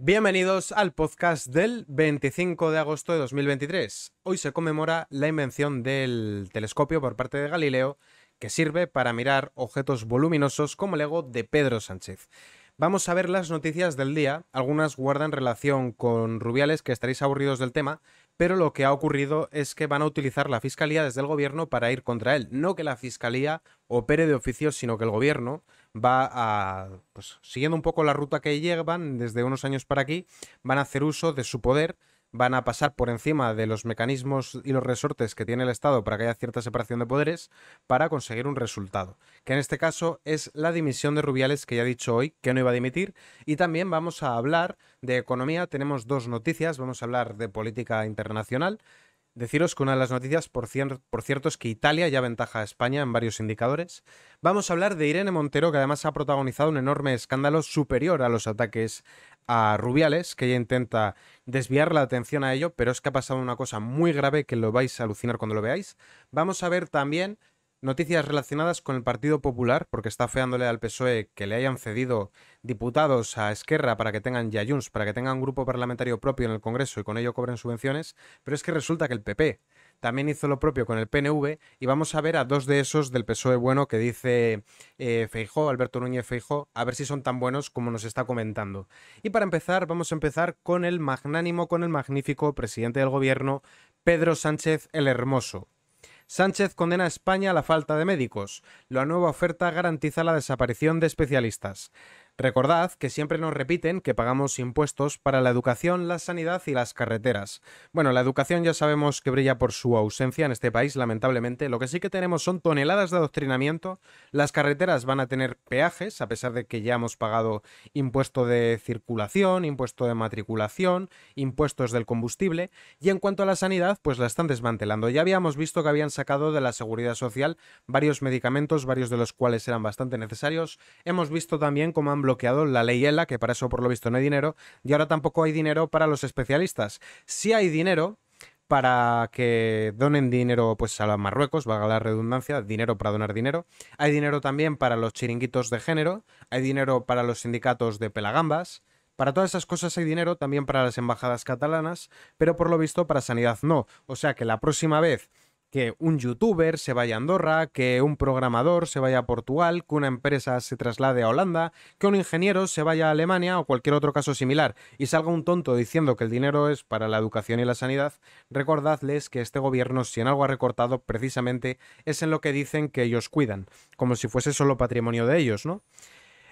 Bienvenidos al podcast del 25 de agosto de 2023. Hoy se conmemora la invención del telescopio por parte de Galileo que sirve para mirar objetos voluminosos como el ego de Pedro Sánchez. Vamos a ver las noticias del día, algunas guardan relación con Rubiales que estaréis aburridos del tema, pero lo que ha ocurrido es que van a utilizar la Fiscalía desde el gobierno para ir contra él, no que la Fiscalía opere de oficio, sino que el gobierno va a, pues siguiendo un poco la ruta que llevan desde unos años para aquí, van a hacer uso de su poder, van a pasar por encima de los mecanismos y los resortes que tiene el Estado para que haya cierta separación de poderes para conseguir un resultado, que en este caso es la dimisión de Rubiales que ya he dicho hoy que no iba a dimitir y también vamos a hablar de economía, tenemos dos noticias, vamos a hablar de política internacional Deciros que una de las noticias, por, cierto, es que Italia ya ventaja a España en varios indicadores. Vamos a hablar de Irene Montero, que además ha protagonizado un enorme escándalo superior a los ataques a Rubiales, que ella intenta desviar la atención a ello, pero es que ha pasado una cosa muy grave que lo vais a alucinar cuando lo veáis. Vamos a ver también Noticias relacionadas con el Partido Popular, porque está feándole al PSOE que le hayan cedido diputados a Esquerra para que tengan Yayuns, para que tengan un grupo parlamentario propio en el Congreso y con ello cobren subvenciones, pero es que resulta que el PP también hizo lo propio con el PNV y vamos a ver a dos de esos del PSOE bueno que dice eh, Feijó, Alberto Núñez Feijó, a ver si son tan buenos como nos está comentando. Y para empezar, vamos a empezar con el magnánimo, con el magnífico presidente del gobierno, Pedro Sánchez el Hermoso. Sánchez condena a España a la falta de médicos. La nueva oferta garantiza la desaparición de especialistas. Recordad que siempre nos repiten que pagamos impuestos para la educación, la sanidad y las carreteras. Bueno, la educación ya sabemos que brilla por su ausencia en este país, lamentablemente. Lo que sí que tenemos son toneladas de adoctrinamiento. Las carreteras van a tener peajes, a pesar de que ya hemos pagado impuesto de circulación, impuesto de matriculación, impuestos del combustible. Y en cuanto a la sanidad, pues la están desmantelando. Ya habíamos visto que habían sacado de la seguridad social varios medicamentos, varios de los cuales eran bastante necesarios. Hemos visto también cómo han bloqueado la ley ELA, que para eso por lo visto no hay dinero, y ahora tampoco hay dinero para los especialistas. si hay dinero para que donen dinero pues a Marruecos, valga la redundancia, dinero para donar dinero. Hay dinero también para los chiringuitos de género, hay dinero para los sindicatos de pelagambas, para todas esas cosas hay dinero, también para las embajadas catalanas, pero por lo visto para sanidad no. O sea que la próxima vez que un youtuber se vaya a Andorra, que un programador se vaya a Portugal, que una empresa se traslade a Holanda, que un ingeniero se vaya a Alemania o cualquier otro caso similar y salga un tonto diciendo que el dinero es para la educación y la sanidad, recordadles que este gobierno si en algo ha recortado precisamente es en lo que dicen que ellos cuidan, como si fuese solo patrimonio de ellos, ¿no?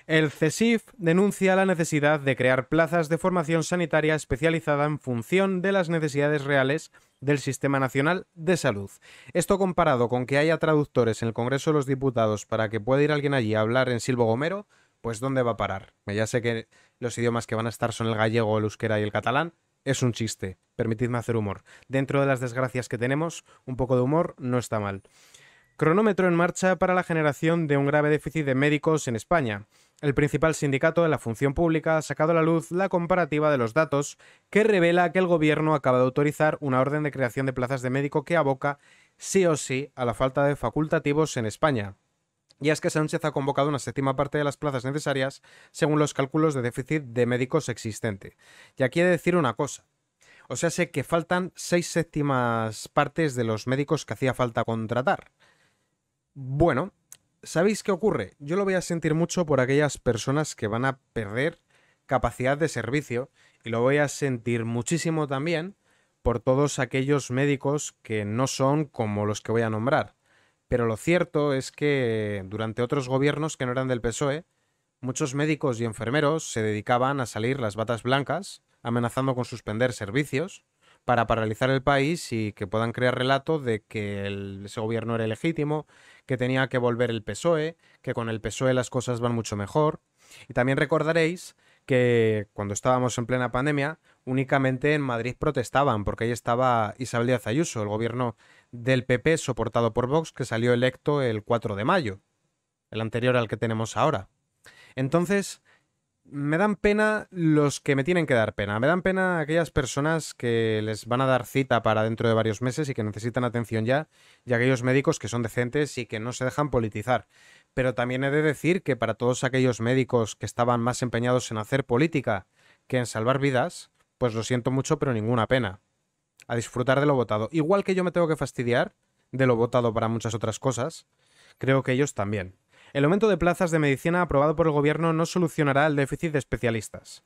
El CESIF denuncia la necesidad de crear plazas de formación sanitaria especializada en función de las necesidades reales del Sistema Nacional de Salud. Esto comparado con que haya traductores en el Congreso de los Diputados para que pueda ir alguien allí a hablar en silvo gomero, pues ¿dónde va a parar? Ya sé que los idiomas que van a estar son el gallego, el euskera y el catalán. Es un chiste, permitidme hacer humor. Dentro de las desgracias que tenemos, un poco de humor no está mal. Cronómetro en marcha para la generación de un grave déficit de médicos en España. El principal sindicato de la función pública ha sacado a la luz la comparativa de los datos que revela que el gobierno acaba de autorizar una orden de creación de plazas de médico que aboca sí o sí a la falta de facultativos en España. Y es que Sánchez ha convocado una séptima parte de las plazas necesarias según los cálculos de déficit de médicos existente. Y aquí he de decir una cosa. O sea, sé que faltan seis séptimas partes de los médicos que hacía falta contratar. Bueno, ¿Sabéis qué ocurre? Yo lo voy a sentir mucho por aquellas personas que van a perder capacidad de servicio y lo voy a sentir muchísimo también por todos aquellos médicos que no son como los que voy a nombrar. Pero lo cierto es que durante otros gobiernos que no eran del PSOE, muchos médicos y enfermeros se dedicaban a salir las batas blancas, amenazando con suspender servicios, para paralizar el país y que puedan crear relatos de que ese gobierno era legítimo, que tenía que volver el PSOE, que con el PSOE las cosas van mucho mejor. Y también recordaréis que cuando estábamos en plena pandemia, únicamente en Madrid protestaban, porque ahí estaba Isabel Díaz Ayuso, el gobierno del PP soportado por Vox, que salió electo el 4 de mayo, el anterior al que tenemos ahora. Entonces, me dan pena los que me tienen que dar pena. Me dan pena aquellas personas que les van a dar cita para dentro de varios meses y que necesitan atención ya, y aquellos médicos que son decentes y que no se dejan politizar. Pero también he de decir que para todos aquellos médicos que estaban más empeñados en hacer política que en salvar vidas, pues lo siento mucho, pero ninguna pena. A disfrutar de lo votado. Igual que yo me tengo que fastidiar de lo votado para muchas otras cosas, creo que ellos también el aumento de plazas de medicina aprobado por el gobierno no solucionará el déficit de especialistas.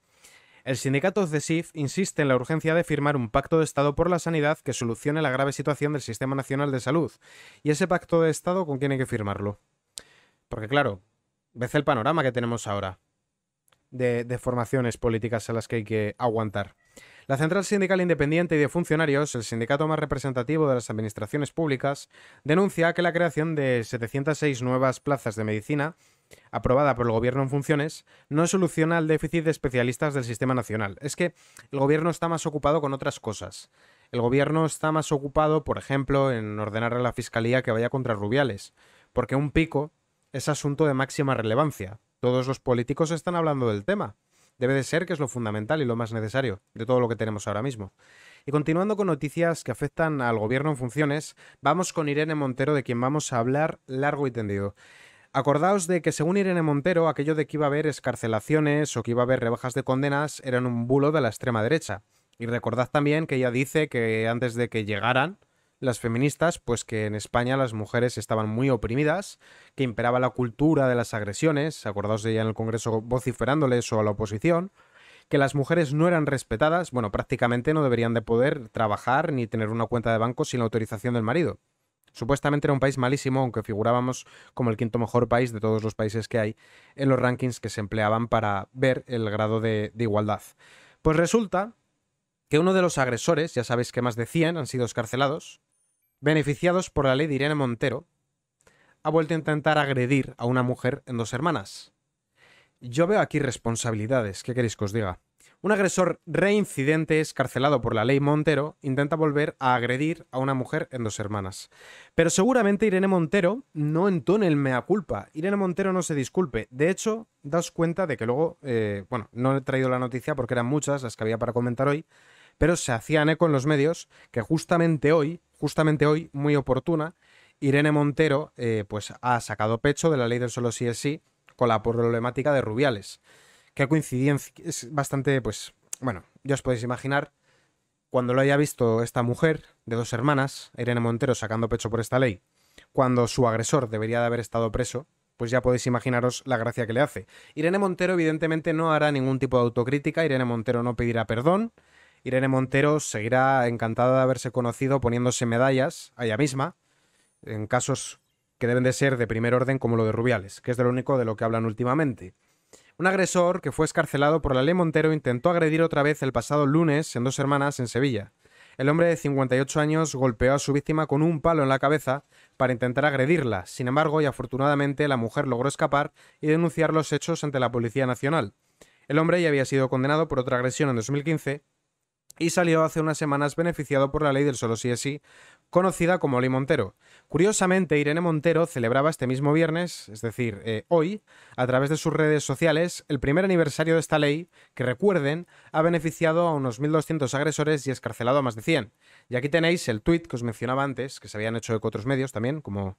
El sindicato CESIF insiste en la urgencia de firmar un pacto de Estado por la sanidad que solucione la grave situación del Sistema Nacional de Salud. ¿Y ese pacto de Estado con quién hay que firmarlo? Porque claro, ves el panorama que tenemos ahora de formaciones políticas a las que hay que aguantar. La Central Sindical Independiente y de Funcionarios, el sindicato más representativo de las administraciones públicas, denuncia que la creación de 706 nuevas plazas de medicina aprobada por el Gobierno en funciones, no soluciona el déficit de especialistas del sistema nacional. Es que el Gobierno está más ocupado con otras cosas. El Gobierno está más ocupado, por ejemplo, en ordenar a la Fiscalía que vaya contra Rubiales, porque un pico es asunto de máxima relevancia. Todos los políticos están hablando del tema. Debe de ser que es lo fundamental y lo más necesario de todo lo que tenemos ahora mismo. Y continuando con noticias que afectan al gobierno en funciones, vamos con Irene Montero, de quien vamos a hablar largo y tendido. Acordaos de que según Irene Montero, aquello de que iba a haber escarcelaciones o que iba a haber rebajas de condenas eran un bulo de la extrema derecha. Y recordad también que ella dice que antes de que llegaran, las feministas, pues que en España las mujeres estaban muy oprimidas, que imperaba la cultura de las agresiones, acordaos de ella en el Congreso vociferándoles o a la oposición, que las mujeres no eran respetadas, bueno, prácticamente no deberían de poder trabajar ni tener una cuenta de banco sin la autorización del marido. Supuestamente era un país malísimo, aunque figurábamos como el quinto mejor país de todos los países que hay en los rankings que se empleaban para ver el grado de, de igualdad. Pues resulta que uno de los agresores, ya sabéis que más de 100 han sido escarcelados, beneficiados por la ley de Irene Montero, ha vuelto a intentar agredir a una mujer en dos hermanas. Yo veo aquí responsabilidades, ¿qué queréis que os diga? Un agresor reincidente escarcelado por la ley Montero intenta volver a agredir a una mujer en dos hermanas. Pero seguramente Irene Montero no entone el mea culpa. Irene Montero no se disculpe. De hecho, daos cuenta de que luego, eh, bueno, no he traído la noticia porque eran muchas las que había para comentar hoy, pero se hacían eco en los medios que justamente hoy, justamente hoy, muy oportuna, Irene Montero eh, pues ha sacado pecho de la ley del solo sí es sí con la problemática de Rubiales. Qué coincidencia, es bastante, pues, bueno, ya os podéis imaginar, cuando lo haya visto esta mujer de dos hermanas, Irene Montero, sacando pecho por esta ley, cuando su agresor debería de haber estado preso, pues ya podéis imaginaros la gracia que le hace. Irene Montero evidentemente no hará ningún tipo de autocrítica, Irene Montero no pedirá perdón, Irene Montero seguirá encantada de haberse conocido poniéndose medallas a ella misma en casos que deben de ser de primer orden como lo de Rubiales, que es de lo único de lo que hablan últimamente. Un agresor que fue escarcelado por la ley Montero intentó agredir otra vez el pasado lunes en dos hermanas en Sevilla. El hombre de 58 años golpeó a su víctima con un palo en la cabeza para intentar agredirla. Sin embargo, y afortunadamente, la mujer logró escapar y denunciar los hechos ante la Policía Nacional. El hombre ya había sido condenado por otra agresión en 2015 y salió hace unas semanas beneficiado por la ley del solo sí es sí, conocida como Ley Montero. Curiosamente, Irene Montero celebraba este mismo viernes, es decir, eh, hoy, a través de sus redes sociales, el primer aniversario de esta ley, que recuerden, ha beneficiado a unos 1.200 agresores y escarcelado a más de 100. Y aquí tenéis el tuit que os mencionaba antes, que se habían hecho eco otros medios también, como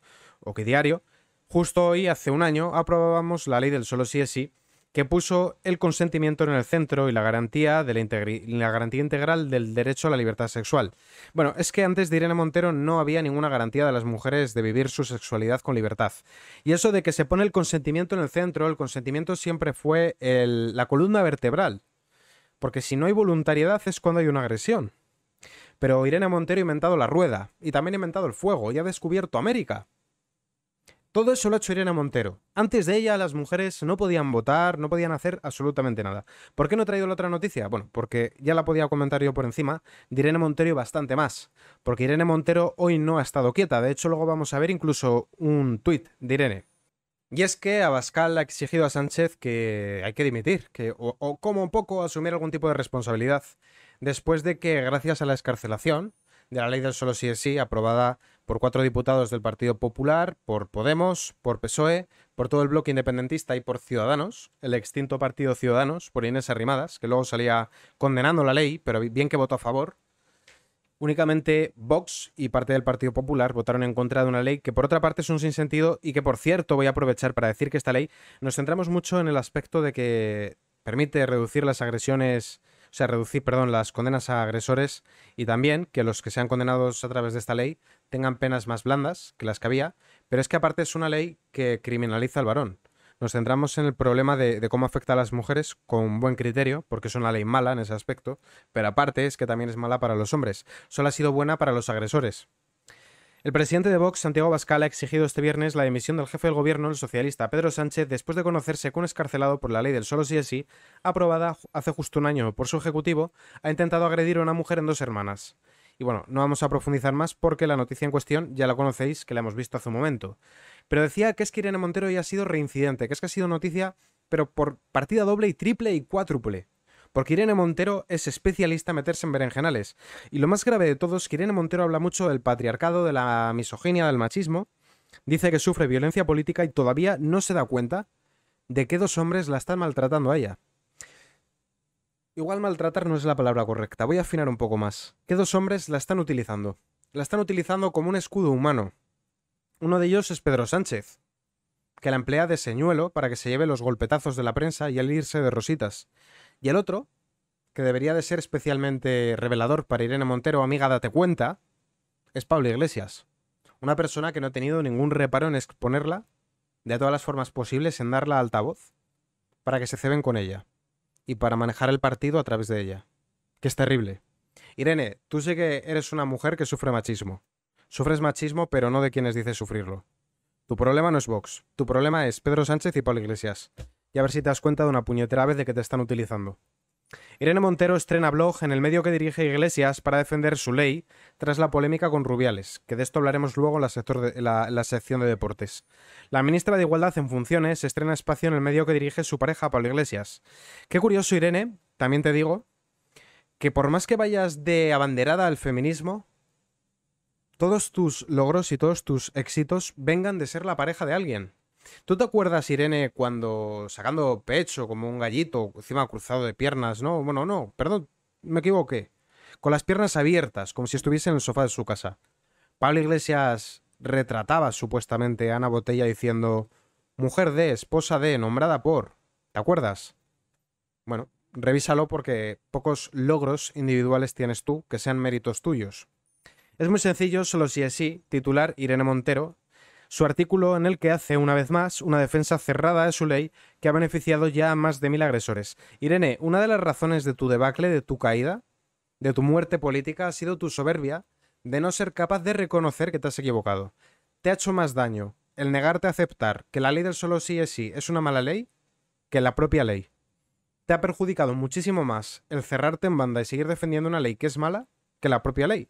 que Diario. Justo hoy, hace un año, aprobábamos la ley del solo sí es sí, que puso el consentimiento en el centro y la garantía, de la, garantía integral del derecho a la libertad sexual. Bueno, es que antes de Irene Montero no había ninguna garantía de las mujeres de vivir su sexualidad con libertad. Y eso de que se pone el consentimiento en el centro, el consentimiento siempre fue la columna vertebral. Porque si no hay voluntariedad es cuando hay una agresión. Pero Irene Montero ha inventado la rueda y también ha inventado el fuego y ha descubierto América. Todo eso lo ha hecho Irene Montero. Antes de ella, las mujeres no podían votar, no podían hacer absolutamente nada. ¿Por qué no he traído la otra noticia? Bueno, porque ya la podía comentar yo por encima, de Irene Montero y bastante más. Porque Irene Montero hoy no ha estado quieta. De hecho, luego vamos a ver incluso un tuit de Irene. Y es que Abascal ha exigido a Sánchez que hay que dimitir, que o, como un poco asumir algún tipo de responsabilidad, después de que, gracias a la escarcelación, de la ley del solo sí es sí, aprobada por cuatro diputados del Partido Popular, por Podemos, por PSOE, por todo el bloque independentista y por Ciudadanos, el extinto partido Ciudadanos, por Inés Arrimadas, que luego salía condenando la ley, pero bien que votó a favor. Únicamente Vox y parte del Partido Popular votaron en contra de una ley que por otra parte es un sinsentido y que por cierto voy a aprovechar para decir que esta ley nos centramos mucho en el aspecto de que permite reducir las agresiones o sea, reducir, perdón, las condenas a agresores y también que los que sean condenados a través de esta ley tengan penas más blandas que las que había, pero es que aparte es una ley que criminaliza al varón. Nos centramos en el problema de, cómo afecta a las mujeres con buen criterio, porque es una ley mala en ese aspecto, pero aparte es que también es mala para los hombres. Solo ha sido buena para los agresores. El presidente de Vox, Santiago Bascal, ha exigido este viernes la dimisión del jefe del gobierno, el socialista Pedro Sánchez, después de conocerse que un escarcelado por la ley del solo sí es sí, aprobada hace justo un año por su ejecutivo, ha intentado agredir a una mujer en dos hermanas. Y bueno, no vamos a profundizar más porque la noticia en cuestión ya la conocéis, que la hemos visto hace un momento. Pero decía que es que Irene Montero ya ha sido reincidente, que es que ha sido noticia, pero por partida doble y triple y cuádruple porque Irene Montero es especialista en meterse en berenjenales. Y lo más grave de todo es que Irene Montero habla mucho del patriarcado, de la misoginia, del machismo, dice que sufre violencia política y todavía no se da cuenta de que dos hombres la están maltratando a ella. Igual maltratar no es la palabra correcta, voy a afinar un poco más. ¿Qué dos hombres la están utilizando. La están utilizando como un escudo humano. Uno de ellos es Pedro Sánchez, que la emplea de señuelo para que se lleve los golpetazos de la prensa y al irse de rositas. Y el otro, que debería de ser especialmente revelador para Irene Montero, amiga date cuenta, es Pablo Iglesias. Una persona que no ha tenido ningún reparo en exponerla de todas las formas posibles, en darla altavoz, para que se ceben con ella y para manejar el partido a través de ella. Que es terrible. Irene, tú sé que eres una mujer que sufre machismo. Sufres machismo, pero no de quienes dices sufrirlo. Tu problema no es Vox, tu problema es Pedro Sánchez y Pablo Iglesias y a ver si te das cuenta de una puñetera vez de que te están utilizando. Irene Montero estrena blog en el medio que dirige Iglesias para defender su ley tras la polémica con Rubiales, que de esto hablaremos luego en la, sección de deportes. La ministra de Igualdad en funciones estrena espacio en el medio que dirige su pareja, Pablo Iglesias. Qué curioso, Irene, también te digo, que por más que vayas de abanderada al feminismo, todos tus logros y todos tus éxitos vengan de ser la pareja de alguien. ¿Tú te acuerdas, Irene, cuando sacando pecho como un gallito, encima cruzado de piernas, no? Bueno, no, perdón, me equivoqué. Con las piernas abiertas, como si estuviese en el sofá de su casa. Pablo Iglesias retrataba supuestamente a Ana Botella diciendo, mujer de, esposa de, nombrada por. ¿Te acuerdas? Bueno, revísalo porque pocos logros individuales tienes tú que sean méritos tuyos. Es muy sencillo, solo si es así, titular Irene Montero, su artículo en el que hace una vez más una defensa cerrada de su ley que ha beneficiado ya a más de mil agresores. Irene, una de las razones de tu debacle, de tu caída, de tu muerte política, ha sido tu soberbia de no ser capaz de reconocer que te has equivocado. Te ha hecho más daño el negarte a aceptar que la ley del solo sí es sí es una mala ley que la propia ley. Te ha perjudicado muchísimo más el cerrarte en banda y seguir defendiendo una ley que es mala que la propia ley.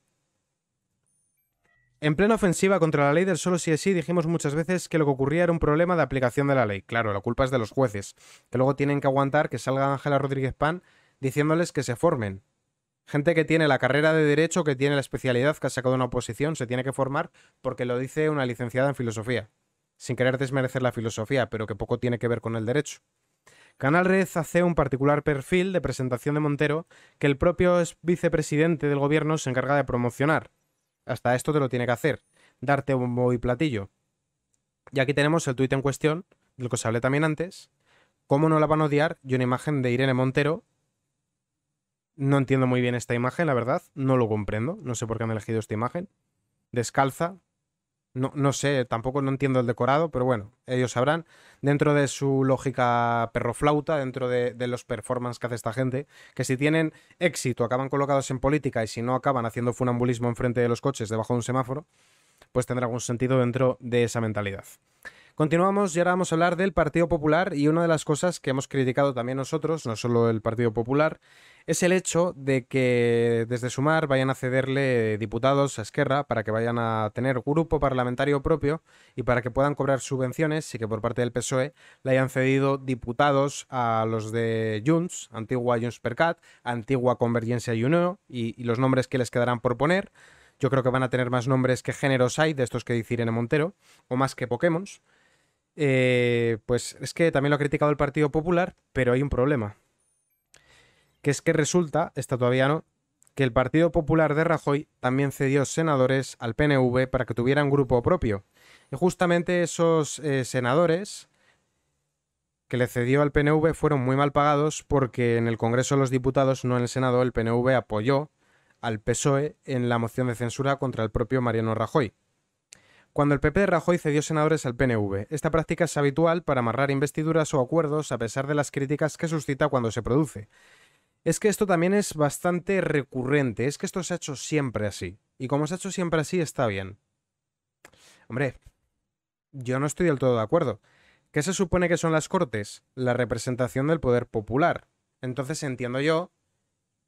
En plena ofensiva contra la ley del solo sí es sí, dijimos muchas veces que lo que ocurría era un problema de aplicación de la ley. Claro, la culpa es de los jueces, que luego tienen que aguantar que salga Ángela Rodríguez Pan diciéndoles que se formen. Gente que tiene la carrera de derecho, que tiene la especialidad, que ha sacado una oposición, se tiene que formar porque lo dice una licenciada en filosofía. Sin querer desmerecer la filosofía, pero que poco tiene que ver con el derecho. Canal Red hace un particular perfil de presentación de Montero que el propio vicepresidente del gobierno se encarga de promocionar hasta esto te lo tiene que hacer, darte un y platillo. Y aquí tenemos el tuit en cuestión, del que os hablé también antes. ¿Cómo no la van a odiar? Y una imagen de Irene Montero. No entiendo muy bien esta imagen, la verdad. No lo comprendo. No sé por qué han elegido esta imagen. Descalza, no, no, sé, tampoco no entiendo el decorado, pero bueno, ellos sabrán. Dentro de su lógica perroflauta, dentro de, de los performances que hace esta gente, que si tienen éxito acaban colocados en política y si no acaban haciendo funambulismo enfrente de los coches debajo de un semáforo, pues tendrá algún sentido dentro de esa mentalidad. Continuamos y ahora vamos a hablar del Partido Popular y una de las cosas que hemos criticado también nosotros, no solo el Partido Popular, es el hecho de que desde Sumar vayan a cederle diputados a Esquerra para que vayan a tener grupo parlamentario propio y para que puedan cobrar subvenciones y que por parte del PSOE le hayan cedido diputados a los de Junts, antigua Junts per Cat, antigua Convergencia y Unió y, los nombres que les quedarán por poner. Yo creo que van a tener más nombres que géneros hay de estos que dice en Montero, o más que Pokémon eh, pues es que también lo ha criticado el Partido Popular, pero hay un problema. Que es que resulta, está todavía no, que el Partido Popular de Rajoy también cedió senadores al PNV para que tuviera un grupo propio. Y justamente esos eh, senadores que le cedió al PNV fueron muy mal pagados porque en el Congreso de los Diputados, no en el Senado, el PNV apoyó al PSOE en la moción de censura contra el propio Mariano Rajoy cuando el PP de Rajoy cedió senadores al PNV. Esta práctica es habitual para amarrar investiduras o acuerdos a pesar de las críticas que suscita cuando se produce. Es que esto también es bastante recurrente, es que esto se ha hecho siempre así. Y como se ha hecho siempre así, está bien. Hombre, yo no estoy del todo de acuerdo. ¿Qué se supone que son las Cortes? La representación del poder popular. Entonces entiendo yo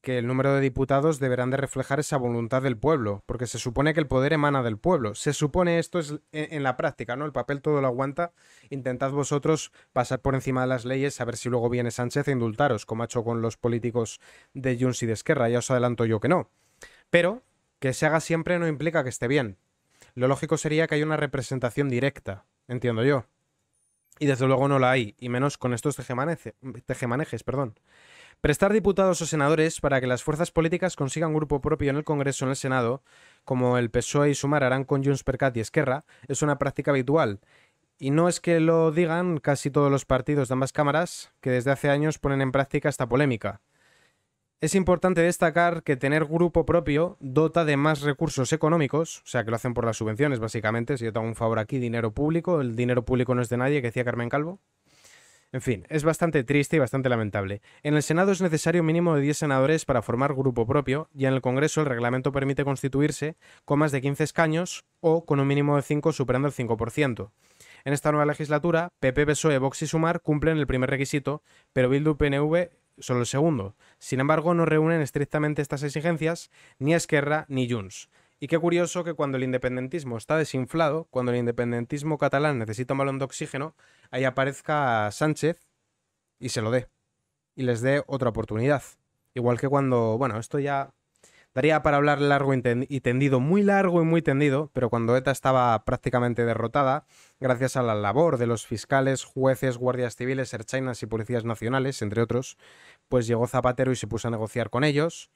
que el número de diputados deberán de reflejar esa voluntad del pueblo, porque se supone que el poder emana del pueblo. Se supone esto es en, la práctica, ¿no? El papel todo lo aguanta. Intentad vosotros pasar por encima de las leyes, a ver si luego viene Sánchez a indultaros, como ha hecho con los políticos de Junts y de Esquerra. Ya os adelanto yo que no. Pero que se haga siempre no implica que esté bien. Lo lógico sería que haya una representación directa, entiendo yo. Y desde luego no la hay, y menos con estos te tejemanejes perdón. Prestar diputados o senadores para que las fuerzas políticas consigan grupo propio en el Congreso o en el Senado, como el PSOE y Sumar harán con Junts per y Esquerra, es una práctica habitual. Y no es que lo digan casi todos los partidos de ambas cámaras, que desde hace años ponen en práctica esta polémica. Es importante destacar que tener grupo propio dota de más recursos económicos, o sea que lo hacen por las subvenciones básicamente, si yo tengo un favor aquí, dinero público, el dinero público no es de nadie, que decía Carmen Calvo, en fin, es bastante triste y bastante lamentable. En el Senado es necesario un mínimo de 10 senadores para formar grupo propio y en el Congreso el reglamento permite constituirse con más de 15 escaños o con un mínimo de 5 superando el 5%. En esta nueva legislatura, PP, PSOE, Vox y Sumar cumplen el primer requisito, pero Bildu PNV solo el segundo. Sin embargo, no reúnen estrictamente estas exigencias ni Esquerra ni Junts. Y qué curioso que cuando el independentismo está desinflado, cuando el independentismo catalán necesita un balón de oxígeno, ahí aparezca Sánchez y se lo dé. Y les dé otra oportunidad. Igual que cuando, bueno, esto ya daría para hablar largo y tendido, muy largo y muy tendido, pero cuando ETA estaba prácticamente derrotada, gracias a la labor de los fiscales, jueces, guardias civiles, serchainas y policías nacionales, entre otros, pues llegó Zapatero y se puso a negociar con ellos.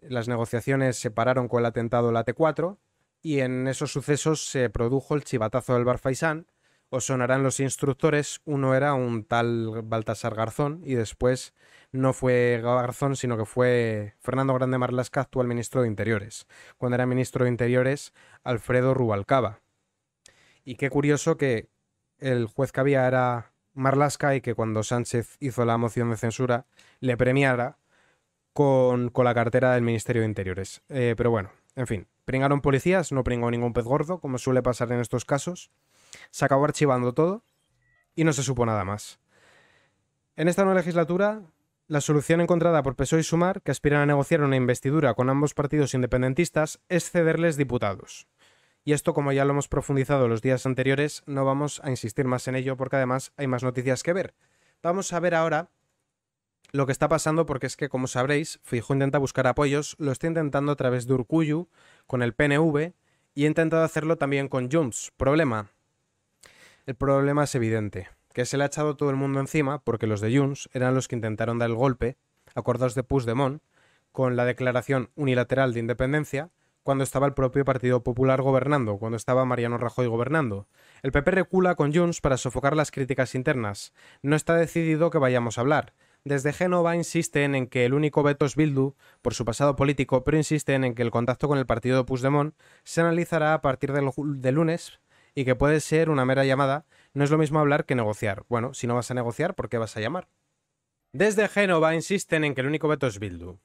Las negociaciones se pararon con el atentado la T4 y en esos sucesos se produjo el chivatazo del Barfaisán. Os sonarán los instructores, uno era un tal Baltasar Garzón y después no fue Garzón, sino que fue Fernando Grande Marlasca, actual ministro de Interiores. Cuando era ministro de Interiores, Alfredo Rubalcaba. Y qué curioso que el juez que había era Marlasca y que cuando Sánchez hizo la moción de censura le premiara con, con la cartera del Ministerio de Interiores. Eh, pero bueno, en fin, pringaron policías, no pringó ningún pez gordo, como suele pasar en estos casos se acabó archivando todo y no se supo nada más. En esta nueva legislatura, la solución encontrada por PSOE y Sumar, que aspiran a negociar una investidura con ambos partidos independentistas, es cederles diputados. Y esto, como ya lo hemos profundizado los días anteriores, no vamos a insistir más en ello porque además hay más noticias que ver. Vamos a ver ahora lo que está pasando porque es que, como sabréis, Fijo intenta buscar apoyos, lo está intentando a través de Urcuyu, con el PNV, y ha intentado hacerlo también con Junts. Problema, el problema es evidente, que se le ha echado todo el mundo encima porque los de Junts eran los que intentaron dar el golpe, acordados de Puigdemont, con la declaración unilateral de independencia, cuando estaba el propio Partido Popular gobernando, cuando estaba Mariano Rajoy gobernando. El PP recula con Junts para sofocar las críticas internas. No está decidido que vayamos a hablar. Desde Génova insisten en que el único veto es Bildu, por su pasado político, pero insisten en que el contacto con el partido de Puigdemont se analizará a partir del lunes y que puede ser una mera llamada, no es lo mismo hablar que negociar. Bueno, si no vas a negociar, ¿por qué vas a llamar? Desde Génova insisten en que el único veto es Bildu.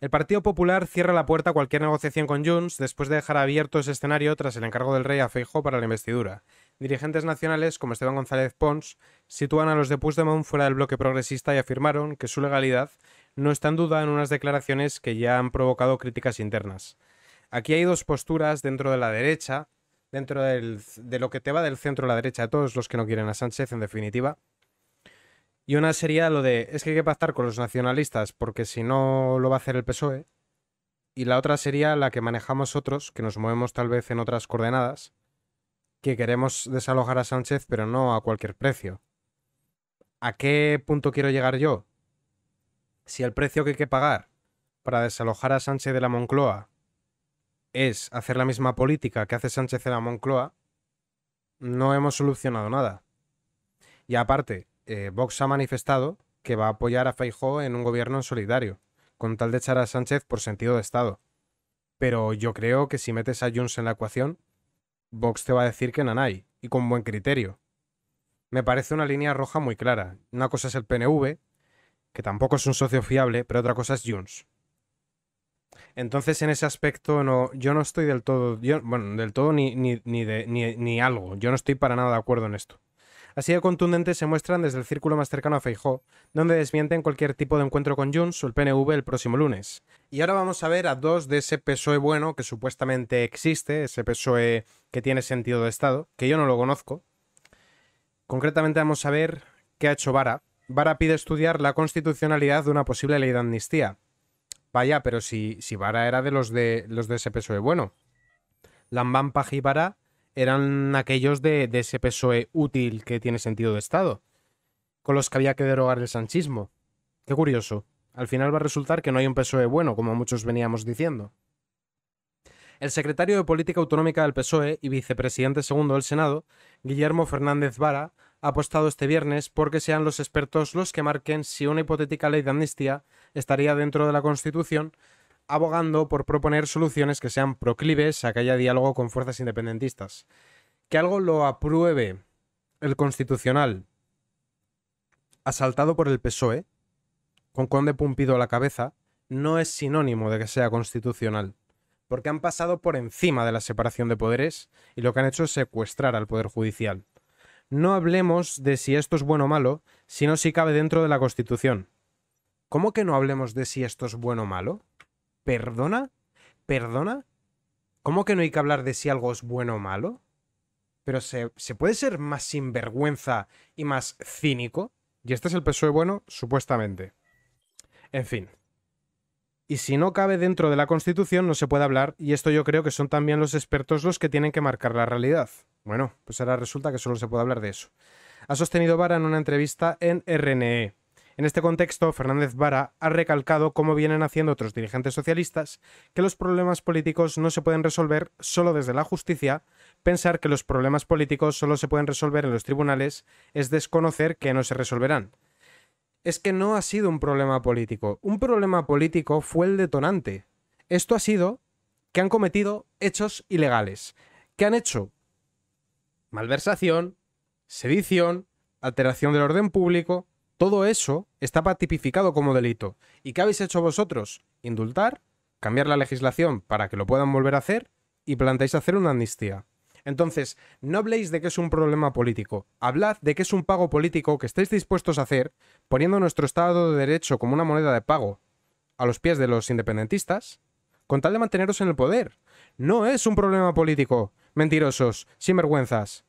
El Partido Popular cierra la puerta a cualquier negociación con Junts después de dejar abierto ese escenario tras el encargo del rey a Feijo para la investidura. Dirigentes nacionales como Esteban González Pons sitúan a los de Puigdemont fuera del bloque progresista y afirmaron que su legalidad no está en duda en unas declaraciones que ya han provocado críticas internas. Aquí hay dos posturas dentro de la derecha dentro de lo que te va del centro a la derecha, de todos los que no quieren a Sánchez, en definitiva. Y una sería lo de, es que hay que pactar con los nacionalistas, porque si no lo va a hacer el PSOE. Y la otra sería la que manejamos otros, que nos movemos tal vez en otras coordenadas, que queremos desalojar a Sánchez, pero no a cualquier precio. ¿A qué punto quiero llegar yo? Si el precio que hay que pagar para desalojar a Sánchez de la Moncloa es hacer la misma política que hace Sánchez en la Moncloa, no hemos solucionado nada. Y aparte, eh, Vox ha manifestado que va a apoyar a Feijóo en un gobierno solidario, con tal de echar a Sánchez por sentido de Estado. Pero yo creo que si metes a Junts en la ecuación, Vox te va a decir que nanay, y con buen criterio. Me parece una línea roja muy clara. Una cosa es el PNV, que tampoco es un socio fiable, pero otra cosa es Junts. Entonces, en ese aspecto, no, yo no estoy del todo, bueno, del todo ni, ni, ni, algo. Yo no estoy para nada de acuerdo en esto. Así de contundentes se muestran desde el círculo más cercano a Feijó, donde desmienten cualquier tipo de encuentro con Junts o el PNV el próximo lunes. Y ahora vamos a ver a dos de ese PSOE bueno que supuestamente existe, ese PSOE que tiene sentido de Estado, que yo no lo conozco. Concretamente vamos a ver qué ha hecho Vara. Vara pide estudiar la constitucionalidad de una posible ley de amnistía. Vaya, pero si, si Vara era de los de los de ese PSOE bueno. Lambán, vampa y Vara eran aquellos de, de ese PSOE útil que tiene sentido de Estado, con los que había que derogar el sanchismo. Qué curioso. Al final va a resultar que no hay un PSOE bueno, como muchos veníamos diciendo. El secretario de Política Autonómica del PSOE y vicepresidente segundo del Senado, Guillermo Fernández Vara, ha apostado este viernes porque sean los expertos los que marquen si una hipotética ley de amnistía estaría dentro de la Constitución, abogando por proponer soluciones que sean proclives a que haya diálogo con fuerzas independentistas. Que algo lo apruebe el Constitucional, asaltado por el PSOE, con Conde Pumpido a la cabeza, no es sinónimo de que sea constitucional, porque han pasado por encima de la separación de poderes y lo que han hecho es secuestrar al Poder Judicial no hablemos de si esto es bueno o malo, sino si cabe dentro de la Constitución. ¿Cómo que no hablemos de si esto es bueno o malo? ¿Perdona? ¿Perdona? ¿Cómo que no hay que hablar de si algo es bueno o malo? Pero se, se puede ser más sinvergüenza y más cínico. Y este es el PSOE bueno, supuestamente. En fin y si no cabe dentro de la Constitución no se puede hablar, y esto yo creo que son también los expertos los que tienen que marcar la realidad. Bueno, pues ahora resulta que solo se puede hablar de eso. Ha sostenido Vara en una entrevista en RNE. En este contexto, Fernández Vara ha recalcado, como vienen haciendo otros dirigentes socialistas, que los problemas políticos no se pueden resolver solo desde la justicia. Pensar que los problemas políticos solo se pueden resolver en los tribunales es desconocer que no se resolverán es que no ha sido un problema político. Un problema político fue el detonante. Esto ha sido que han cometido hechos ilegales. ¿Qué han hecho? Malversación, sedición, alteración del orden público. Todo eso está tipificado como delito. ¿Y qué habéis hecho vosotros? Indultar, cambiar la legislación para que lo puedan volver a hacer y planteáis hacer una amnistía. Entonces, no habléis de que es un problema político, hablad de que es un pago político que estáis dispuestos a hacer poniendo nuestro Estado de Derecho como una moneda de pago a los pies de los independentistas, con tal de manteneros en el poder. No es un problema político, mentirosos, sinvergüenzas.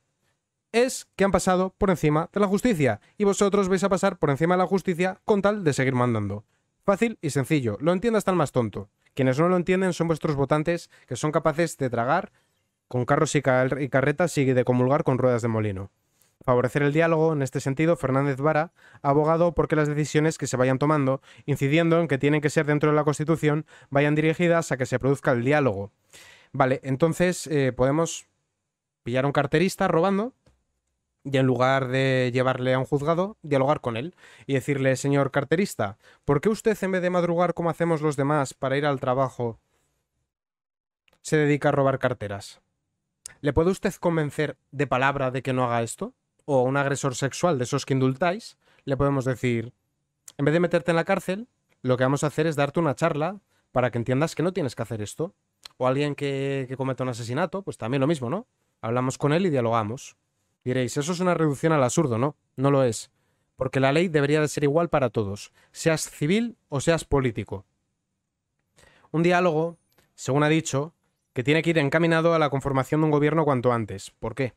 Es que han pasado por encima de la justicia y vosotros vais a pasar por encima de la justicia con tal de seguir mandando. Fácil y sencillo, lo entiende hasta el más tonto. Quienes no lo entienden son vuestros votantes que son capaces de tragar con carros y, carretas sigue de comulgar con ruedas de molino. Favorecer el diálogo, en este sentido, Fernández Vara abogado porque las decisiones que se vayan tomando, incidiendo en que tienen que ser dentro de la Constitución, vayan dirigidas a que se produzca el diálogo. Vale, entonces eh, podemos pillar a un carterista robando y en lugar de llevarle a un juzgado, dialogar con él y decirle, señor carterista, ¿por qué usted en vez de madrugar como hacemos los demás para ir al trabajo, se dedica a robar carteras? ¿le puede usted convencer de palabra de que no haga esto? O a un agresor sexual de esos que indultáis, le podemos decir, en vez de meterte en la cárcel, lo que vamos a hacer es darte una charla para que entiendas que no tienes que hacer esto. O alguien que, que cometa un asesinato, pues también lo mismo, ¿no? Hablamos con él y dialogamos. Diréis, eso es una reducción al absurdo, ¿no? No lo es. Porque la ley debería de ser igual para todos, seas civil o seas político. Un diálogo, según ha dicho, que tiene que ir encaminado a la conformación de un gobierno cuanto antes. ¿Por qué?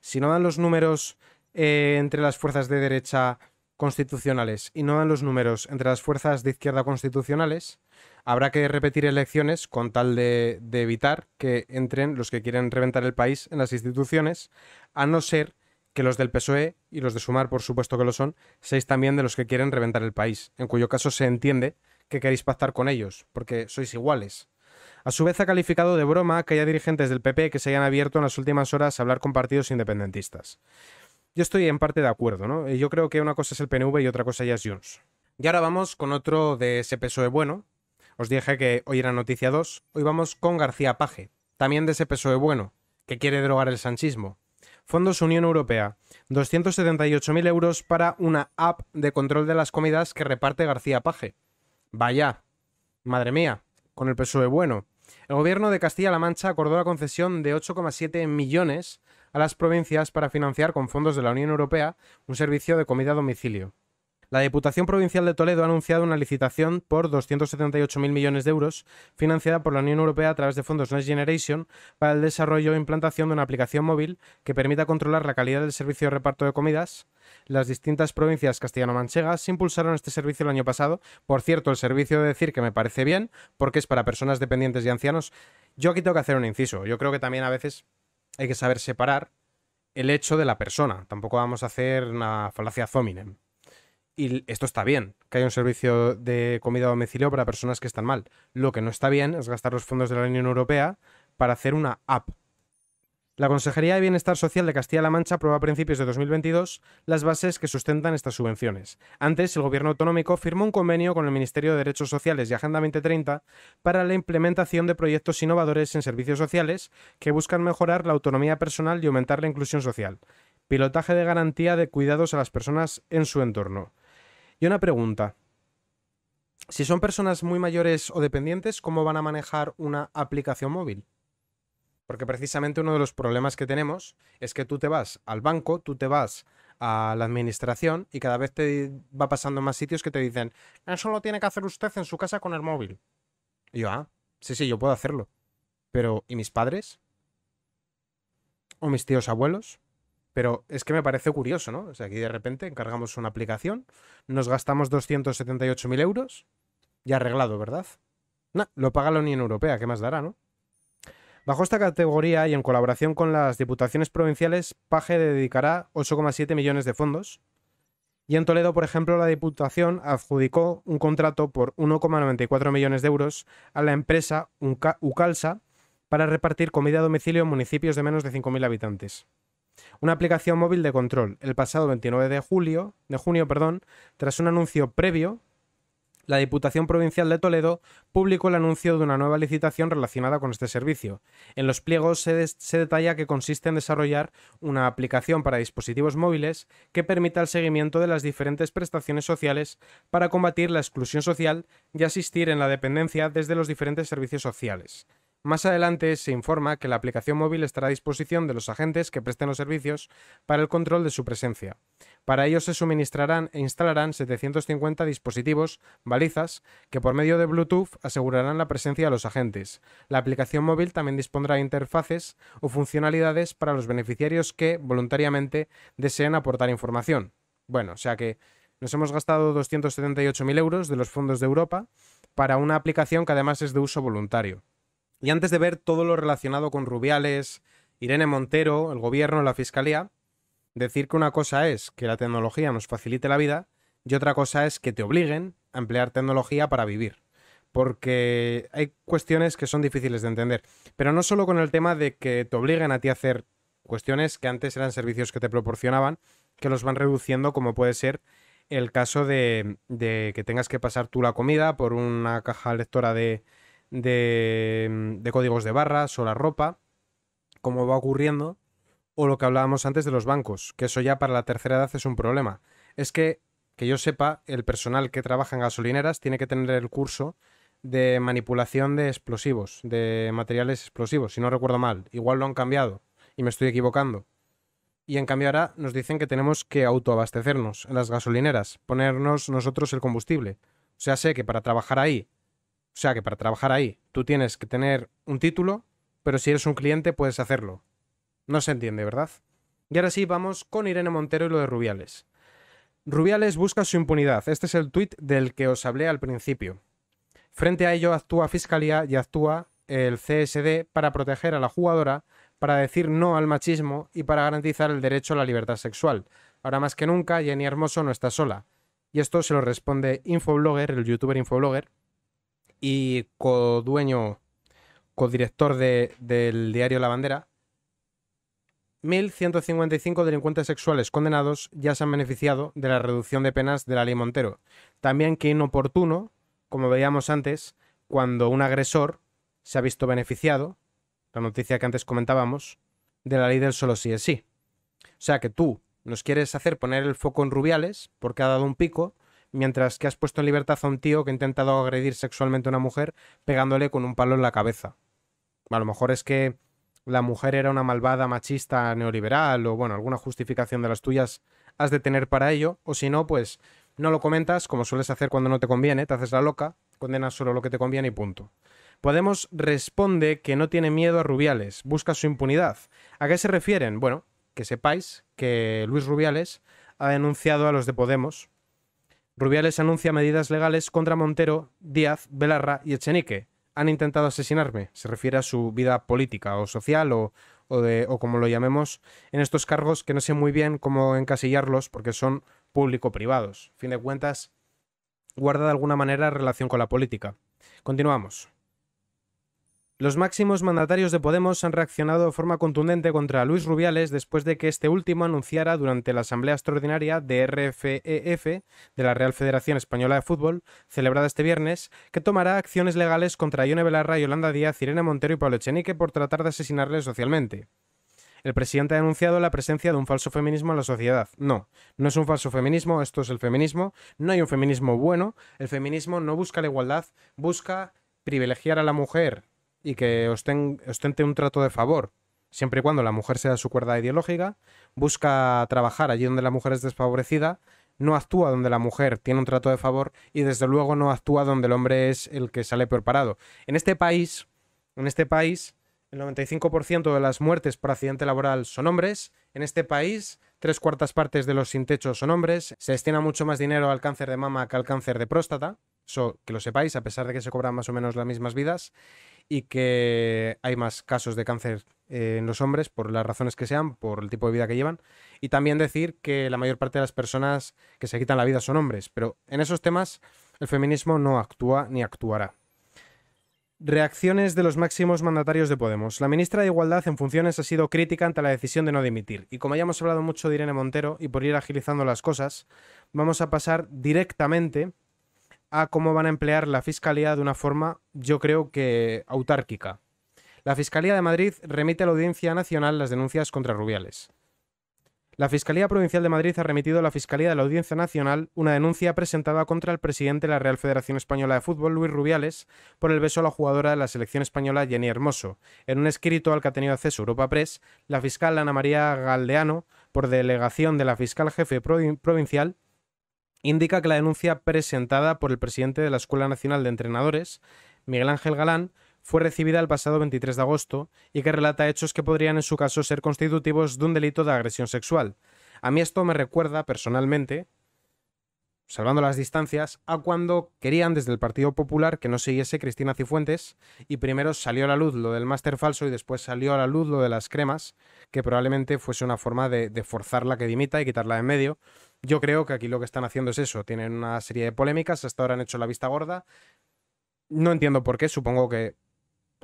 Si no dan los números eh, entre las fuerzas de derecha constitucionales y no dan los números entre las fuerzas de izquierda constitucionales, habrá que repetir elecciones con tal de, evitar que entren los que quieren reventar el país en las instituciones, a no ser que los del PSOE y los de Sumar, por supuesto que lo son, seáis también de los que quieren reventar el país, en cuyo caso se entiende que queréis pactar con ellos, porque sois iguales. A su vez ha calificado de broma que haya dirigentes del PP que se hayan abierto en las últimas horas a hablar con partidos independentistas. Yo estoy en parte de acuerdo, ¿no? Yo creo que una cosa es el PNV y otra cosa ya es Junts. Y ahora vamos con otro de ese PSOE bueno. Os dije que hoy era noticia 2. Hoy vamos con García Paje, también de ese PSOE bueno, que quiere drogar el sanchismo. Fondos Unión Europea, 278.000 euros para una app de control de las comidas que reparte García Paje. Vaya, madre mía, con el PSOE bueno. El gobierno de Castilla-La Mancha acordó la concesión de 8,7 millones a las provincias para financiar con fondos de la Unión Europea un servicio de comida a domicilio. La Diputación Provincial de Toledo ha anunciado una licitación por 278.000 millones de euros, financiada por la Unión Europea a través de fondos Next Generation, para el desarrollo e implantación de una aplicación móvil que permita controlar la calidad del servicio de reparto de comidas. Las distintas provincias castellano-manchegas impulsaron este servicio el año pasado. Por cierto, el servicio de decir que me parece bien, porque es para personas dependientes y ancianos. Yo aquí tengo que hacer un inciso. Yo creo que también a veces hay que saber separar el hecho de la persona. Tampoco vamos a hacer una falacia zóminem. Y esto está bien, que haya un servicio de comida a domicilio para personas que están mal. Lo que no está bien es gastar los fondos de la Unión Europea para hacer una app. La Consejería de Bienestar Social de Castilla-La Mancha aprobó a principios de 2022 las bases que sustentan estas subvenciones. Antes, el Gobierno autonómico firmó un convenio con el Ministerio de Derechos Sociales y Agenda 2030 para la implementación de proyectos innovadores en servicios sociales que buscan mejorar la autonomía personal y aumentar la inclusión social. Pilotaje de garantía de cuidados a las personas en su entorno y una pregunta. Si son personas muy mayores o dependientes, ¿cómo van a manejar una aplicación móvil? Porque precisamente uno de los problemas que tenemos es que tú te vas al banco, tú te vas a la administración y cada vez te va pasando más sitios que te dicen, eso lo tiene que hacer usted en su casa con el móvil. Y yo, ah, sí, sí, yo puedo hacerlo. Pero, ¿y mis padres? ¿O mis tíos abuelos? Pero es que me parece curioso, ¿no? O sea, aquí de repente encargamos una aplicación, nos gastamos 278.000 euros y arreglado, ¿verdad? No, lo paga la Unión Europea, ¿qué más dará, no? Bajo esta categoría y en colaboración con las diputaciones provinciales, Paje dedicará 8,7 millones de fondos. Y en Toledo, por ejemplo, la diputación adjudicó un contrato por 1,94 millones de euros a la empresa Ucalsa para repartir comida a domicilio en municipios de menos de 5.000 habitantes una aplicación móvil de control. El pasado 29 de julio, de junio, perdón, tras un anuncio previo, la Diputación Provincial de Toledo publicó el anuncio de una nueva licitación relacionada con este servicio. En los pliegos se detalla que consiste en desarrollar una aplicación para dispositivos móviles que permita el seguimiento de las diferentes prestaciones sociales para combatir la exclusión social y asistir en la dependencia desde los diferentes servicios sociales. Más adelante se informa que la aplicación móvil estará a disposición de los agentes que presten los servicios para el control de su presencia. Para ello se suministrarán e instalarán 750 dispositivos, balizas, que por medio de Bluetooth asegurarán la presencia de los agentes. La aplicación móvil también dispondrá de interfaces o funcionalidades para los beneficiarios que voluntariamente deseen aportar información. Bueno, o sea que nos hemos gastado 278.000 euros de los fondos de Europa para una aplicación que además es de uso voluntario. Y antes de ver todo lo relacionado con Rubiales, Irene Montero, el gobierno, la fiscalía, decir que una cosa es que la tecnología nos facilite la vida y otra cosa es que te obliguen a emplear tecnología para vivir. Porque hay cuestiones que son difíciles de entender. Pero no solo con el tema de que te obliguen a ti a hacer cuestiones que antes eran servicios que te proporcionaban, que los van reduciendo, como puede ser el caso de, de que tengas que pasar tú la comida por una caja lectora de, de, códigos de barras o la ropa, como va ocurriendo, o lo que hablábamos antes de los bancos, que eso ya para la tercera edad es un problema. Es que, que yo sepa, el personal que trabaja en gasolineras tiene que tener el curso de manipulación de explosivos, de materiales explosivos, si no recuerdo mal. Igual lo han cambiado y me estoy equivocando. Y en cambio ahora nos dicen que tenemos que autoabastecernos en las gasolineras, ponernos nosotros el combustible. O sea, sé que para trabajar ahí o sea que para trabajar ahí tú tienes que tener un título, pero si eres un cliente puedes hacerlo. No se entiende, ¿verdad? Y ahora sí, vamos con Irene Montero y lo de Rubiales. Rubiales busca su impunidad. Este es el tuit del que os hablé al principio. Frente a ello actúa Fiscalía y actúa el CSD para proteger a la jugadora, para decir no al machismo y para garantizar el derecho a la libertad sexual. Ahora más que nunca, Jenny Hermoso no está sola. Y esto se lo responde Infoblogger, el youtuber Infoblogger, y codueño, codirector de, del diario La Bandera, 1.155 delincuentes sexuales condenados ya se han beneficiado de la reducción de penas de la ley Montero. También que inoportuno, como veíamos antes, cuando un agresor se ha visto beneficiado, la noticia que antes comentábamos, de la ley del solo sí es sí. O sea que tú nos quieres hacer poner el foco en Rubiales porque ha dado un pico mientras que has puesto en libertad a un tío que ha intentado agredir sexualmente a una mujer pegándole con un palo en la cabeza. A lo mejor es que la mujer era una malvada machista neoliberal o bueno, alguna justificación de las tuyas has de tener para ello, o si no, pues no lo comentas, como sueles hacer cuando no te conviene, te haces la loca, condenas solo lo que te conviene y punto. Podemos responde que no tiene miedo a Rubiales, busca su impunidad. ¿A qué se refieren? Bueno, que sepáis que Luis Rubiales ha denunciado a los de Podemos Rubiales anuncia medidas legales contra Montero, Díaz, Belarra y Echenique. Han intentado asesinarme. Se refiere a su vida política o social o, o, de, o como lo llamemos en estos cargos que no sé muy bien cómo encasillarlos porque son público-privados. Fin de cuentas, guarda de alguna manera relación con la política. Continuamos. Los máximos mandatarios de Podemos han reaccionado de forma contundente contra Luis Rubiales después de que este último anunciara durante la Asamblea Extraordinaria de RFEF, e de la Real Federación Española de Fútbol, celebrada este viernes, que tomará acciones legales contra Ione Belarra, Yolanda Díaz, Irene Montero y Pablo Echenique por tratar de asesinarle socialmente. El presidente ha denunciado la presencia de un falso feminismo en la sociedad. No, no es un falso feminismo, esto es el feminismo. No hay un feminismo bueno. El feminismo no busca la igualdad, busca privilegiar a la mujer y que ostente un trato de favor, siempre y cuando la mujer sea su cuerda ideológica, busca trabajar allí donde la mujer es desfavorecida, no actúa donde la mujer tiene un trato de favor y desde luego no actúa donde el hombre es el que sale preparado parado. En este país, en este país, el 95% de las muertes por accidente laboral son hombres. En este país, tres cuartas partes de los sin techo son hombres, se destina mucho más dinero al cáncer de mama que al cáncer de próstata, eso que lo sepáis, a pesar de que se cobran más o menos las mismas vidas, y que hay más casos de cáncer eh, en los hombres por las razones que sean, por el tipo de vida que llevan, y también decir que la mayor parte de las personas que se quitan la vida son hombres, pero en esos temas el feminismo no actúa ni actuará. Reacciones de los máximos mandatarios de Podemos. La ministra de Igualdad en funciones ha sido crítica ante la decisión de no dimitir. Y como ya hemos hablado mucho de Irene Montero y por ir agilizando las cosas, vamos a pasar directamente a cómo van a emplear la Fiscalía de una forma, yo creo que autárquica. La Fiscalía de Madrid remite a la Audiencia Nacional las denuncias contra Rubiales. La Fiscalía Provincial de Madrid ha remitido a la Fiscalía de la Audiencia Nacional una denuncia presentada contra el presidente de la Real Federación Española de Fútbol, Luis Rubiales, por el beso a la jugadora de la selección española, Jenny Hermoso. En un escrito al que ha tenido acceso Europa Press, la fiscal Ana María Galdeano, por delegación de la fiscal jefe provincial, indica que la denuncia presentada por el presidente de la Escuela Nacional de Entrenadores, Miguel Ángel Galán, fue recibida el pasado 23 de agosto y que relata hechos que podrían en su caso ser constitutivos de un delito de agresión sexual. A mí esto me recuerda personalmente, salvando las distancias, a cuando querían desde el Partido Popular que no siguiese Cristina Cifuentes y primero salió a la luz lo del máster falso y después salió a la luz lo de las cremas, que probablemente fuese una forma de, forzarla que dimita y quitarla de en medio. Yo creo que aquí lo que están haciendo es eso, tienen una serie de polémicas, hasta ahora han hecho la vista gorda. No entiendo por qué, supongo que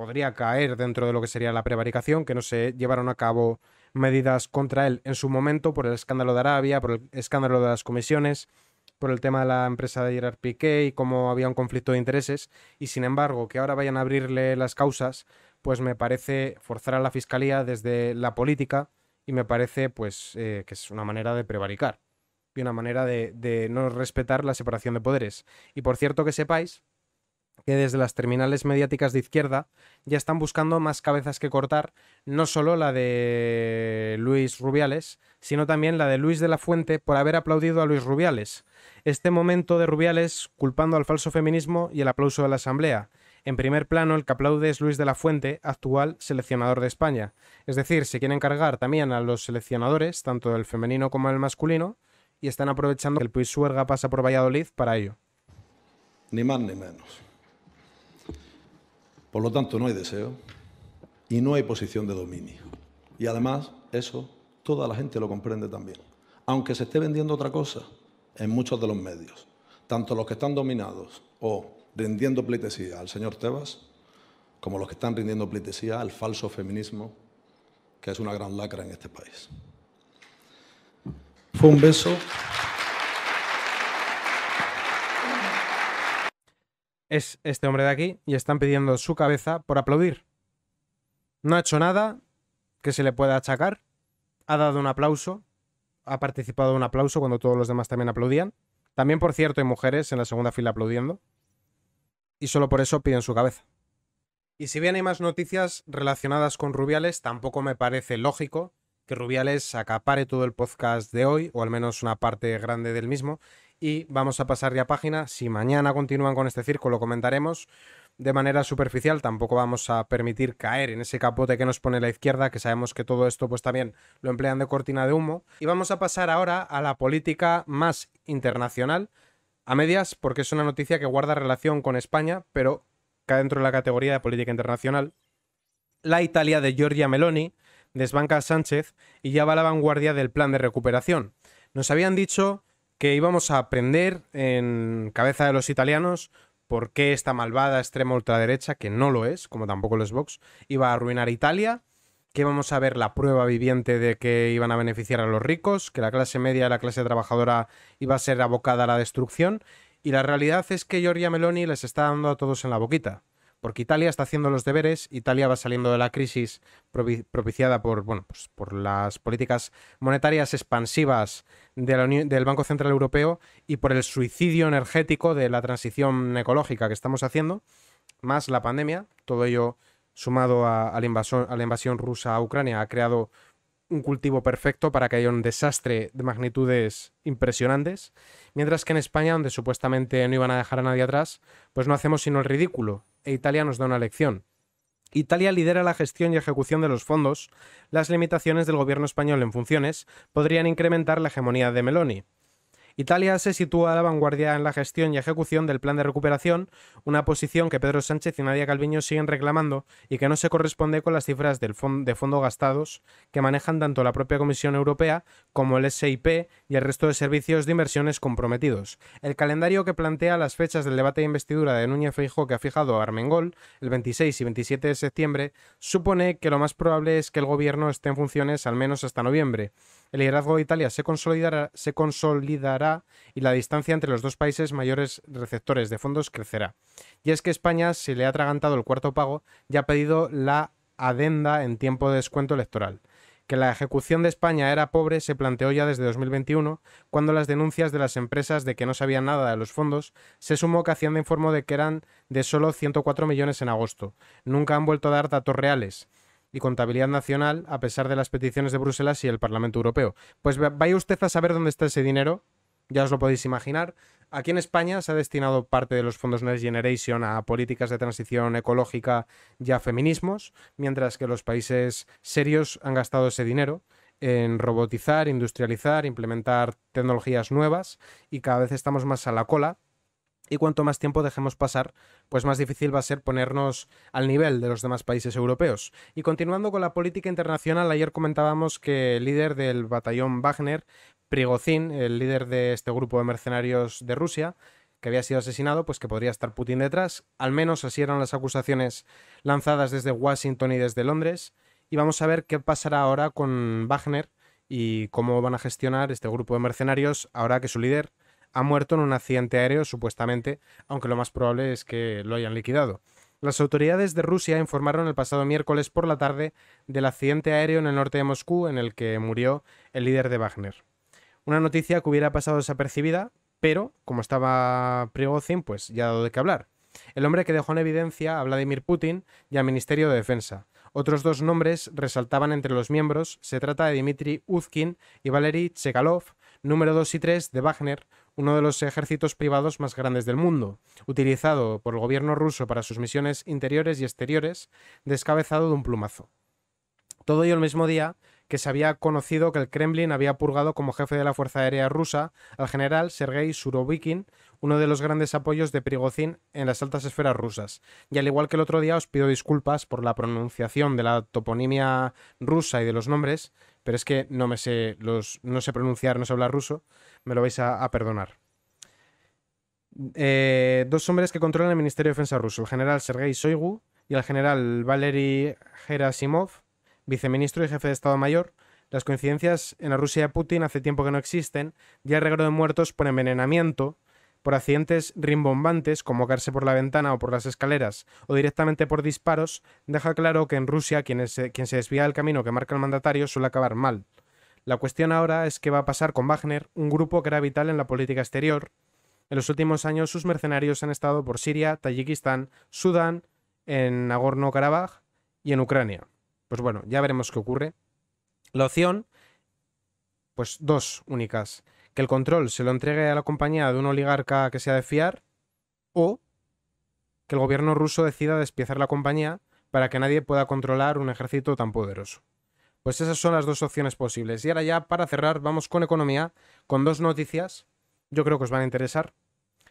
podría caer dentro de lo que sería la prevaricación, que no se llevaron a cabo medidas contra él en su momento por el escándalo de Arabia, por el escándalo de las comisiones, por el tema de la empresa de Gerard Piqué y cómo había un conflicto de intereses, y sin embargo que ahora vayan a abrirle las causas, pues me parece forzar a la fiscalía desde la política y me parece pues eh, que es una manera de prevaricar y una manera de no respetar la separación de poderes. Y por cierto que sepáis desde las terminales mediáticas de izquierda ya están buscando más cabezas que cortar, no solo la de Luis Rubiales, sino también la de Luis de la Fuente por haber aplaudido a Luis Rubiales. Este momento de Rubiales culpando al falso feminismo y el aplauso de la Asamblea. En primer plano, el que aplaude es Luis de la Fuente, actual seleccionador de España. Es decir, se quieren cargar también a los seleccionadores, tanto del femenino como del masculino, y están aprovechando que el Suerga pasa por Valladolid para ello. Ni más ni menos. Por lo tanto, no hay deseo y no hay posición de dominio. Y además, eso toda la gente lo comprende también. Aunque se esté vendiendo otra cosa en muchos de los medios, tanto los que están dominados o rindiendo pleitesía al señor Tebas, como los que están rindiendo pleitesía al falso feminismo, que es una gran lacra en este país. Fue un beso. es este hombre de aquí y están pidiendo su cabeza por aplaudir. No ha hecho nada que se le pueda achacar. Ha dado un aplauso. Ha participado en un aplauso cuando todos los demás también aplaudían. También, por cierto, hay mujeres en la segunda fila aplaudiendo. Y solo por eso piden su cabeza. Y si bien hay más noticias relacionadas con Rubiales, tampoco me parece lógico que Rubiales acapare todo el podcast de hoy, o al menos una parte grande del mismo, y vamos a pasar ya página. Si mañana continúan con este circo, lo comentaremos de manera superficial. Tampoco vamos a permitir caer en ese capote que nos pone la izquierda, que sabemos que todo esto pues también lo emplean de cortina de humo. Y vamos a pasar ahora a la política más internacional, a medias, porque es una noticia que guarda relación con España, pero cae dentro de la categoría de política internacional. La Italia de Giorgia Meloni desbanca a Sánchez y ya va a la vanguardia del plan de recuperación. Nos habían dicho que íbamos a aprender en Cabeza de los Italianos por qué esta malvada extrema ultraderecha, que no lo es, como tampoco los Vox, iba a arruinar Italia, que íbamos a ver la prueba viviente de que iban a beneficiar a los ricos, que la clase media la clase trabajadora iba a ser abocada a la destrucción, y la realidad es que Giorgia Meloni les está dando a todos en la boquita porque Italia está haciendo los deberes, Italia va saliendo de la crisis propiciada por, bueno, pues por las políticas monetarias expansivas del Banco Central Europeo y por el suicidio energético de la transición ecológica que estamos haciendo, más la pandemia, todo ello sumado a, la, invasión, a la invasión rusa a Ucrania ha creado un cultivo perfecto para que haya un desastre de magnitudes impresionantes, mientras que en España, donde supuestamente no iban a dejar a nadie atrás, pues no hacemos sino el ridículo, e Italia nos da una lección. Italia lidera la gestión y ejecución de los fondos, las limitaciones del gobierno español en funciones podrían incrementar la hegemonía de Meloni. Italia se sitúa a la vanguardia en la gestión y ejecución del plan de recuperación, una posición que Pedro Sánchez y Nadia Calviño siguen reclamando y que no se corresponde con las cifras de fondos gastados que manejan tanto la propia Comisión Europea como el SIP y el resto de servicios de inversiones comprometidos. El calendario que plantea las fechas del debate de investidura de Núñez Feijóo que ha fijado Armengol, el 26 y 27 de septiembre, supone que lo más probable es que el gobierno esté en funciones al menos hasta noviembre el liderazgo de Italia se consolidará, y la distancia entre los dos países mayores receptores de fondos crecerá. Y es que España se le ha atragantado el cuarto pago y ha pedido la adenda en tiempo de descuento electoral. Que la ejecución de España era pobre se planteó ya desde 2021, cuando las denuncias de las empresas de que no sabían nada de los fondos se sumó que de informó de que eran de solo 104 millones en agosto. Nunca han vuelto a dar datos reales y contabilidad nacional, a pesar de las peticiones de Bruselas y el Parlamento Europeo. Pues vaya usted a saber dónde está ese dinero, ya os lo podéis imaginar. Aquí en España se ha destinado parte de los fondos Next Generation a políticas de transición ecológica y a feminismos, mientras que los países serios han gastado ese dinero en robotizar, industrializar, implementar tecnologías nuevas y cada vez estamos más a la cola y cuanto más tiempo dejemos pasar, pues más difícil va a ser ponernos al nivel de los demás países europeos. Y continuando con la política internacional, ayer comentábamos que el líder del batallón Wagner, Prigozhin, el líder de este grupo de mercenarios de Rusia, que había sido asesinado, pues que podría estar Putin detrás. Al menos así eran las acusaciones lanzadas desde Washington y desde Londres. Y vamos a ver qué pasará ahora con Wagner y cómo van a gestionar este grupo de mercenarios ahora que su líder ha muerto en un accidente aéreo supuestamente, aunque lo más probable es que lo hayan liquidado. Las autoridades de Rusia informaron el pasado miércoles por la tarde del accidente aéreo en el norte de Moscú en el que murió el líder de Wagner. Una noticia que hubiera pasado desapercibida, pero como estaba Prigozhin, pues ya ha dado de qué hablar. El hombre que dejó en evidencia a Vladimir Putin y al Ministerio de Defensa. Otros dos nombres resaltaban entre los miembros. Se trata de Dmitry Uzkin y Valery Chekalov, número 2 y 3 de Wagner, uno de los ejércitos privados más grandes del mundo, utilizado por el gobierno ruso para sus misiones interiores y exteriores, descabezado de un plumazo. Todo ello el mismo día que se había conocido que el Kremlin había purgado como jefe de la Fuerza Aérea Rusa al general Sergei Surovikin, uno de los grandes apoyos de Prigozhin en las altas esferas rusas. Y al igual que el otro día os pido disculpas por la pronunciación de la toponimia rusa y de los nombres, pero es que no me sé no sé pronunciar, no sé hablar ruso, me lo vais a, perdonar. Eh, dos hombres que controlan el Ministerio de Defensa ruso, el general Sergei Shoigu y el general Valery Gerasimov, viceministro y jefe de Estado Mayor, las coincidencias en la Rusia de Putin hace tiempo que no existen, ya el regalo de muertos por envenenamiento, por accidentes rimbombantes como caerse por la ventana o por las escaleras, o directamente por disparos, deja claro que en Rusia quien, quien se desvía del camino que marca el mandatario suele acabar mal. La cuestión ahora es qué va a pasar con Wagner, un grupo que era vital en la política exterior. En los últimos años sus mercenarios han estado por Siria, Tayikistán, Sudán, en Nagorno-Karabaj y en Ucrania. Pues bueno, ya veremos qué ocurre. La opción, pues dos únicas. Que el control se lo entregue a la compañía de un oligarca que sea de fiar o que el gobierno ruso decida despiezar la compañía para que nadie pueda controlar un ejército tan poderoso. Pues esas son las dos opciones posibles. Y ahora ya, para cerrar, vamos con economía, con dos noticias. Yo creo que os van a interesar.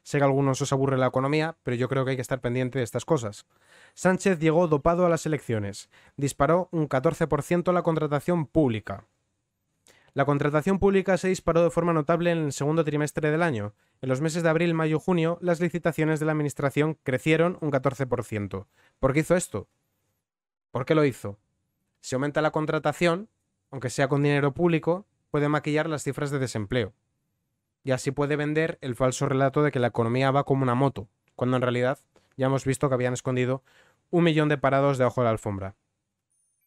Sé que a algunos os aburre la economía, pero yo creo que hay que estar pendiente de estas cosas. Sánchez llegó dopado a las elecciones. Disparó un 14% la contratación pública. La contratación pública se disparó de forma notable en el segundo trimestre del año. En los meses de abril, mayo y junio, las licitaciones de la Administración crecieron un 14%. ¿Por qué hizo esto? ¿Por qué lo hizo? Si aumenta la contratación, aunque sea con dinero público, puede maquillar las cifras de desempleo y así puede vender el falso relato de que la economía va como una moto, cuando en realidad ya hemos visto que habían escondido un millón de parados ojo de la alfombra.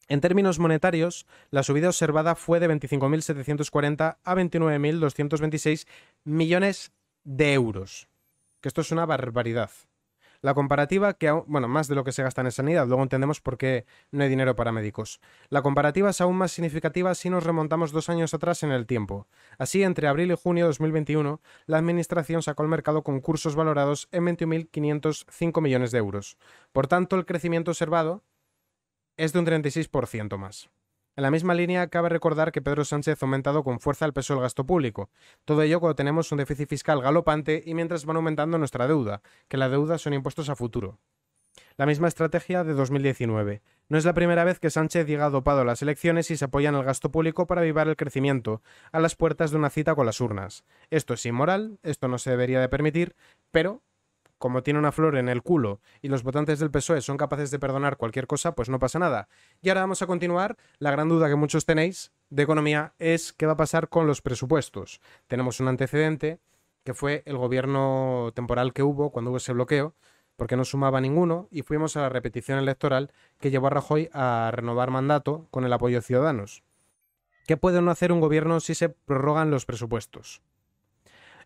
En términos monetarios, la subida observada fue de 25.740 a 29.226 millones de euros, que esto es una barbaridad. La comparativa que, bueno, más de lo que se gasta en sanidad, luego entendemos por qué no hay dinero para médicos. La comparativa es aún más significativa si nos remontamos dos años atrás en el tiempo. Así, entre abril y junio de 2021, la Administración sacó al mercado concursos valorados en 21.505 millones de euros. Por tanto, el crecimiento observado es de un 36% más. En la misma línea, cabe recordar que Pedro Sánchez ha aumentado con fuerza el peso del gasto público. Todo ello cuando tenemos un déficit fiscal galopante y mientras van aumentando nuestra deuda, que la deuda son impuestos a futuro. La misma estrategia de 2019. No es la primera vez que Sánchez llega dopado a las elecciones y se apoya en el gasto público para avivar el crecimiento, a las puertas de una cita con las urnas. Esto es inmoral, esto no se debería de permitir, pero como tiene una flor en el culo y los votantes del PSOE son capaces de perdonar cualquier cosa, pues no pasa nada. Y ahora vamos a continuar. La gran duda que muchos tenéis de economía es qué va a pasar con los presupuestos. Tenemos un antecedente que fue el gobierno temporal que hubo cuando hubo ese bloqueo, porque no sumaba ninguno, y fuimos a la repetición electoral que llevó a Rajoy a renovar mandato con el apoyo de Ciudadanos. ¿Qué puede no hacer un gobierno si se prorrogan los presupuestos?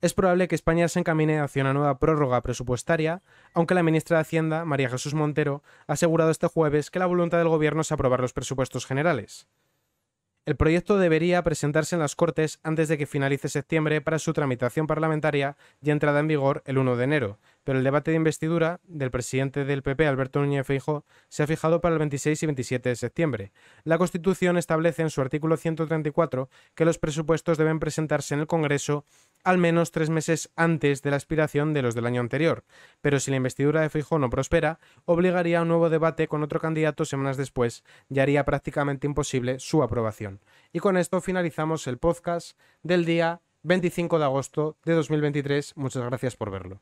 es probable que España se encamine hacia una nueva prórroga presupuestaria, aunque la ministra de Hacienda, María Jesús Montero, ha asegurado este jueves que la voluntad del Gobierno es aprobar los presupuestos generales. El proyecto debería presentarse en las Cortes antes de que finalice septiembre para su tramitación parlamentaria y entrada en vigor el 1 de enero, pero el debate de investidura del presidente del PP, Alberto Núñez Feijóo, se ha fijado para el 26 y 27 de septiembre. La Constitución establece en su artículo 134 que los presupuestos deben presentarse en el Congreso al menos tres meses antes de la expiración de los del año anterior, pero si la investidura de Feijóo no prospera, obligaría a un nuevo debate con otro candidato semanas después y haría prácticamente imposible su aprobación. Y con esto finalizamos el podcast del día 25 de agosto de 2023. Muchas gracias por verlo.